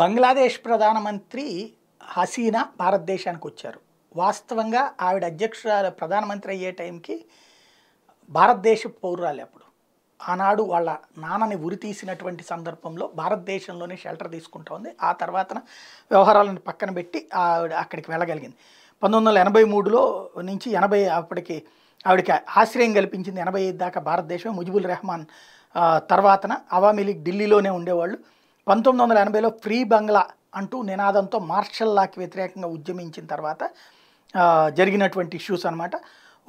బంగ్లాదేశ్ ప్రధానమంత్రి హసీనా భారతదేశానికి వచ్చారు వాస్తవంగా ఆవిడ అధ్యక్షురాలు ప్రధానమంత్రి అయ్యే టైంకి భారతదేశ పౌరురాలు అప్పుడు ఆనాడు వాళ్ళ నాన్నని ఉరి తీసినటువంటి సందర్భంలో భారతదేశంలోనే షెల్టర్ తీసుకుంటా ఉంది ఆ తర్వాత వ్యవహారాలను పక్కన పెట్టి ఆవిడ అక్కడికి వెళ్ళగలిగింది పంతొమ్మిది వందల ఎనభై మూడులో నుంచి ఎనభై అప్పటికి ఆవిడకి ఆశ్రయం కల్పించింది ఎనభై ఐదు దాకా భారతదేశం ముజిబుల్ రెహమాన్ తర్వాతన అవామీ లీగ్ ఢిల్లీలోనే ఉండేవాళ్ళు పంతొమ్మిది వందల ఎనభైలో ఫ్రీ బంగ్లా అంటూ నినాదంతో మార్షల్ లాకి వ్యతిరేకంగా ఉద్యమించిన తర్వాత జరిగినటువంటి ఇష్యూస్ అనమాట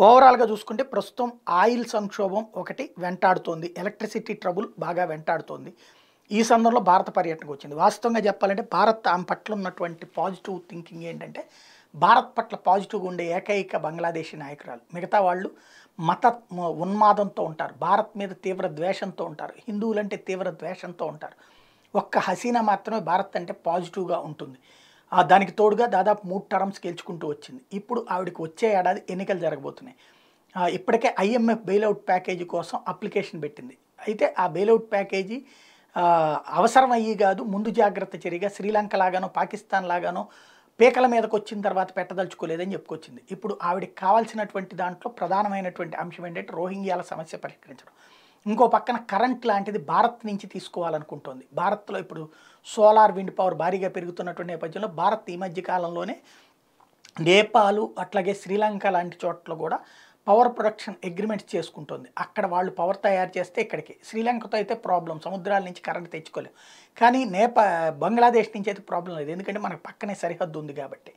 ఓవరాల్గా చూసుకుంటే ప్రస్తుతం ఆయిల్ సంక్షోభం ఒకటి వెంటాడుతోంది ఎలక్ట్రిసిటీ ట్రబుల్ బాగా వెంటాడుతోంది ఈ సందర్భంలో భారత పర్యటనకు వచ్చింది వాస్తవంగా చెప్పాలంటే భారత్ ఆమె పట్ల ఉన్నటువంటి పాజిటివ్ థింకింగ్ ఏంటంటే భారత్ పట్ల పాజిటివ్గా ఉండే ఏకైక బంగ్లాదేశీ నాయకురాలు మిగతా వాళ్ళు మత ఉన్మాదంతో ఉంటారు భారత్ మీద తీవ్ర ద్వేషంతో ఉంటారు హిందువులంటే తీవ్ర ద్వేషంతో ఉంటారు ఒక్క హసీనా మాత్రమే భారత్ అంటే పాజిటివ్గా ఉంటుంది దానికి తోడుగా దాదాపు మూడు టర్మ్స్ గెలుచుకుంటూ వచ్చింది ఇప్పుడు ఆవిడకి వచ్చే ఏడాది ఎన్నికలు జరగబోతున్నాయి ఇప్పటికే ఐఎంఎఫ్ బెయిలౌట్ ప్యాకేజీ కోసం అప్లికేషన్ పెట్టింది అయితే ఆ బెయిలౌట్ ప్యాకేజీ అవసరం అయ్యి కాదు ముందు జాగ్రత్త చర్యగా శ్రీలంక లాగానో పాకిస్తాన్ లాగానో పేకల మీదకు వచ్చిన తర్వాత పెట్టదలుచుకోలేదని చెప్పుకొచ్చింది ఇప్పుడు ఆవిడకి కావాల్సినటువంటి దాంట్లో ప్రధానమైనటువంటి అంశం ఏంటంటే రోహింగ్యాల సమస్య పరిష్కరించడం ఇంకో పక్కన కరెంట్ లాంటిది భారత్ నుంచి తీసుకోవాలనుకుంటోంది భారత్లో ఇప్పుడు సోలార్ విండ్ పవర్ భారీగా పెరుగుతున్నటువంటి నేపథ్యంలో భారత్ ఈ మధ్య కాలంలోనే నేపాలు అట్లాగే శ్రీలంక లాంటి చోట్ల కూడా పవర్ ప్రొడక్షన్ అగ్రిమెంట్స్ చేసుకుంటుంది అక్కడ వాళ్ళు పవర్ తయారు చేస్తే ఇక్కడికి శ్రీలంకతో అయితే ప్రాబ్లం సముద్రాల నుంచి కరెంట్ తెచ్చుకోలేము కానీ నేపా బంగ్లాదేశ్ నుంచి అయితే ప్రాబ్లం లేదు ఎందుకంటే మనకు పక్కనే సరిహద్దు ఉంది కాబట్టి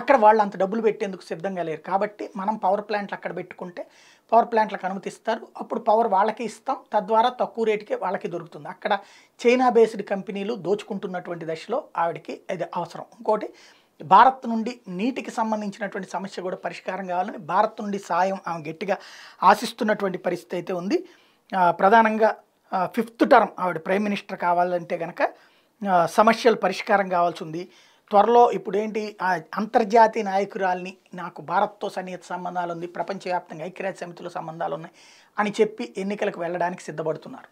అక్కడ వాళ్ళు అంత డబ్బులు పెట్టేందుకు సిద్ధంగా లేరు కాబట్టి మనం పవర్ ప్లాంట్లు అక్కడ పెట్టుకుంటే పవర్ ప్లాంట్లకు అనుమతిస్తారు అప్పుడు పవర్ వాళ్ళకి ఇస్తాం తద్వారా తక్కువ రేటుకే వాళ్ళకి దొరుకుతుంది అక్కడ చైనా బేస్డ్ కంపెనీలు దోచుకుంటున్నటువంటి దశలో ఆవిడకి అది అవసరం ఇంకోటి భారత్ నుండి నీటికి సంబంధించినటువంటి సమస్య కూడా పరిష్కారం కావాలని భారత్ నుండి సాయం ఆమె గట్టిగా ఆశిస్తున్నటువంటి పరిస్థితి అయితే ఉంది ప్రధానంగా ఫిఫ్త్ టర్మ్ ఆవిడ ప్రైమ్ మినిస్టర్ కావాలంటే కనుక సమస్యలు పరిష్కారం కావాల్సి ఉంది త్వరలో ఇప్పుడు ఏంటి అంతర్జాతీయ నాయకురాల్ని నాకు భారత్తో సన్నిహిత సంబంధాలు ఉంది ప్రపంచవ్యాప్తంగా ఐక్యరాజ్య సమితిలో సంబంధాలు ఉన్నాయి అని చెప్పి ఎన్నికలకు వెళ్ళడానికి సిద్ధపడుతున్నారు